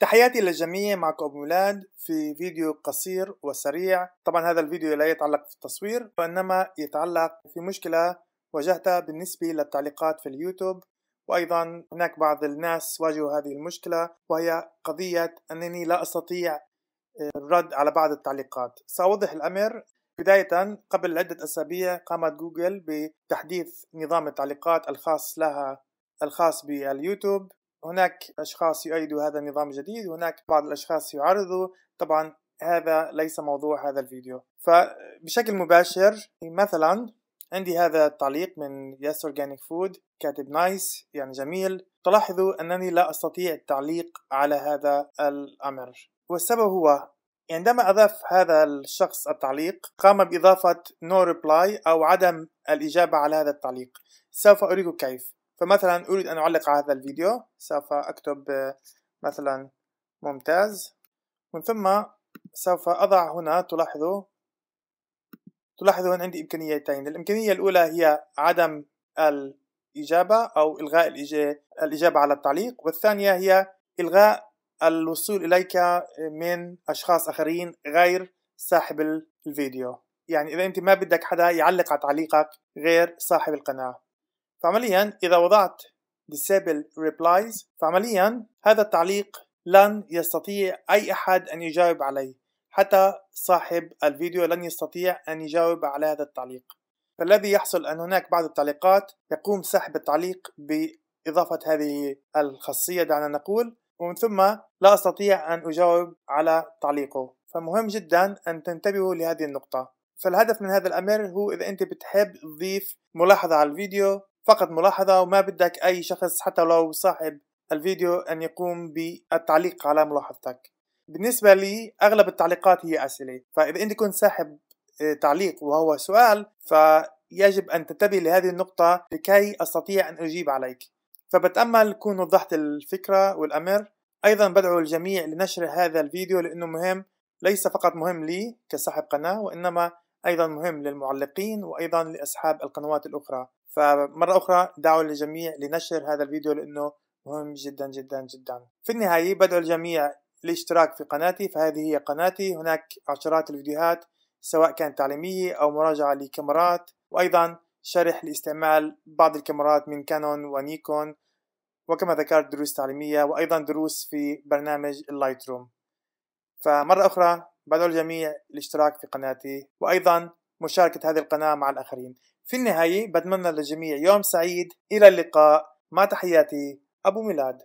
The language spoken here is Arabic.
تحياتي للجميع معكم ابو مولاد في فيديو قصير وسريع طبعا هذا الفيديو لا يتعلق في التصوير وإنما يتعلق في مشكلة واجهتها بالنسبة للتعليقات في اليوتيوب وأيضا هناك بعض الناس واجهوا هذه المشكلة وهي قضية أنني لا أستطيع آه، الرد على بعض التعليقات سأوضح الأمر بداية قبل عدة أسابيع قامت جوجل بتحديث نظام التعليقات الخاص لها الخاص باليوتيوب هناك أشخاص يؤيدوا هذا النظام الجديد هناك بعض الأشخاص يعارضوا طبعا هذا ليس موضوع هذا الفيديو فبشكل مباشر مثلا عندي هذا التعليق من يس اورجانيك فود كاتب نايس يعني جميل تلاحظوا انني لا استطيع التعليق على هذا الامر والسبب هو عندما اضاف هذا الشخص التعليق قام باضافه نو no ريبلاي او عدم الاجابه على هذا التعليق سوف أريكم كيف فمثلا أريد أن أعلق على هذا الفيديو سوف أكتب آه، مثلا ممتاز من ثم سوف أضع هنا تلاحظوا تلاحظون عندي إمكانيتين الإمكانية الأولى هي عدم الإجابة أو إلغاء الإجابة على التعليق والثانية هي إلغاء الوصول إليك آه، من أشخاص آخرين غير صاحب الفيديو يعني إذا أنت ما بدك حدا يعلق على تعليقك غير صاحب القناة فعمليا إذا وضعت disable replies فعمليا هذا التعليق لن يستطيع أي أحد أن يجاوب عليه حتى صاحب الفيديو لن يستطيع أن يجاوب على هذا التعليق فالذي يحصل أن هناك بعض التعليقات يقوم صاحب التعليق بإضافة هذه الخاصية دعنا نقول ومن ثم لا أستطيع أن أجاوب على تعليقه فمهم جدا أن تنتبهوا لهذه النقطة فالهدف من هذا الأمر هو إذا أنت بتحب تضيف ملاحظة على الفيديو فقط ملاحظة وما بدك أي شخص حتى لو صاحب الفيديو أن يقوم بالتعليق على ملاحظتك بالنسبة لي أغلب التعليقات هي أسئلة فإذا أنت كنت صاحب آه، تعليق وهو سؤال فيجب أن تنتبه لهذه النقطة لكي أستطيع أن أجيب عليك فبتأمل كون وضحت الفكرة والأمر أيضا بدعو الجميع لنشر هذا الفيديو لأنه مهم ليس فقط مهم لي كصاحب قناة وإنما أيضا مهم للمعلقين وأيضا لأصحاب القنوات الأخرى فمرة أخرى دعوة للجميع لنشر هذا الفيديو لأنه مهم جدا جدا جدا في النهاية بدعو الجميع الاشتراك في قناتي فهذه هي قناتي هناك عشرات الفيديوهات سواء كانت تعليمية أو مراجعة لكاميرات وأيضا شرح لاستعمال بعض الكاميرات من كانون ونيكون وكما ذكرت دروس تعليمية وأيضا دروس في برنامج اللايت روم فمرة أخرى بدعو الجميع الاشتراك في قناتي وأيضا مشاركة هذه القناة مع الآخرين في النهاية بتمنى للجميع يوم سعيد إلى اللقاء مع تحياتي أبو ميلاد